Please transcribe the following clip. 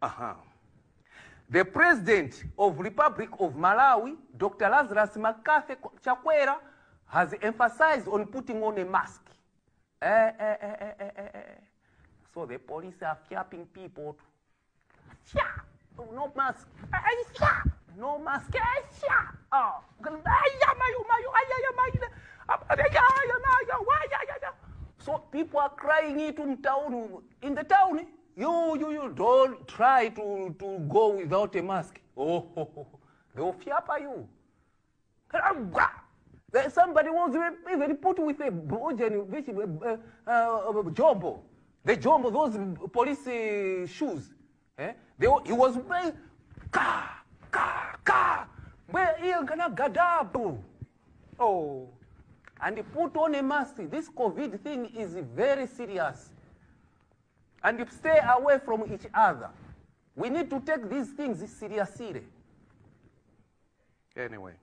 Uh-huh. The President of Republic of Malawi, Dr. Lazarus Makafe Chakwera, has emphasized on putting on a mask. Eh, eh, eh, so the police are capping people. To, no mask. No mask. Oh. So people are crying it town, in the town. You, you, you don't try to, to go without a mask. Oh, they'll fiapa you. Caramba! Somebody was even put with a bojan, which, uh, uh, uh, uh jombo. The jombo, those police uh, shoes. Eh? They, he was wearing ka, ka, ka. Where he gonna gadabu. Oh. And he put on a mask. This COVID thing is very serious and you stay away from each other. We need to take these things seriously. Anyway.